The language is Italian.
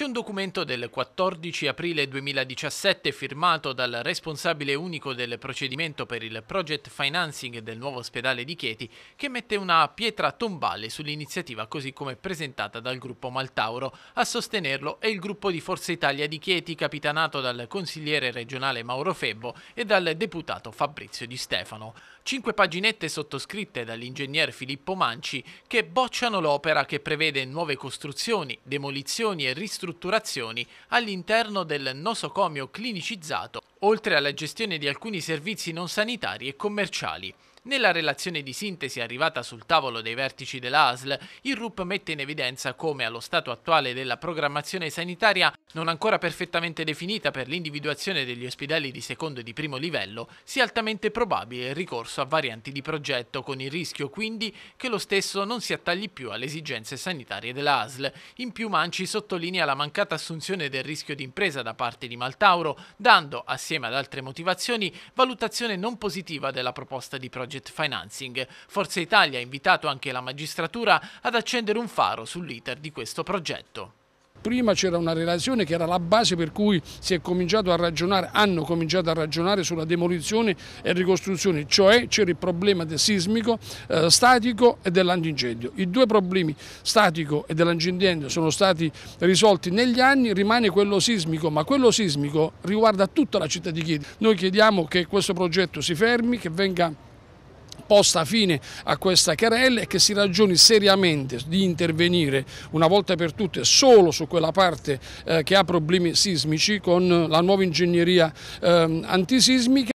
C'è un documento del 14 aprile 2017 firmato dal responsabile unico del procedimento per il project financing del nuovo ospedale di Chieti che mette una pietra tombale sull'iniziativa così come presentata dal gruppo Maltauro. A sostenerlo è il gruppo di Forza Italia di Chieti capitanato dal consigliere regionale Mauro Febbo e dal deputato Fabrizio Di Stefano. Cinque paginette sottoscritte dall'ingegner Filippo Manci che bocciano l'opera che prevede nuove costruzioni, demolizioni e ristrutturazioni ristrutturazioni all'interno del nosocomio clinicizzato, oltre alla gestione di alcuni servizi non sanitari e commerciali. Nella relazione di sintesi arrivata sul tavolo dei vertici dell'ASL, il RUP mette in evidenza come allo stato attuale della programmazione sanitaria, non ancora perfettamente definita per l'individuazione degli ospedali di secondo e di primo livello, sia altamente probabile il ricorso a varianti di progetto, con il rischio quindi che lo stesso non si attagli più alle esigenze sanitarie dell'ASL. In più Manci sottolinea la mancata assunzione del rischio di impresa da parte di Maltauro, dando, assieme ad altre motivazioni, valutazione non positiva della proposta di progetto project financing. Forza Italia ha invitato anche la magistratura ad accendere un faro sull'iter di questo progetto. Prima c'era una relazione che era la base per cui si è cominciato a ragionare, hanno cominciato a ragionare sulla demolizione e ricostruzione, cioè c'era il problema del sismico, eh, statico e dell'antincendio. I due problemi statico e dell'antincendio sono stati risolti negli anni, rimane quello sismico, ma quello sismico riguarda tutta la città di Chiedi. Noi chiediamo che questo progetto si fermi, che venga posta fine a questa querella e che si ragioni seriamente di intervenire una volta per tutte solo su quella parte eh, che ha problemi sismici con la nuova ingegneria eh, antisismica.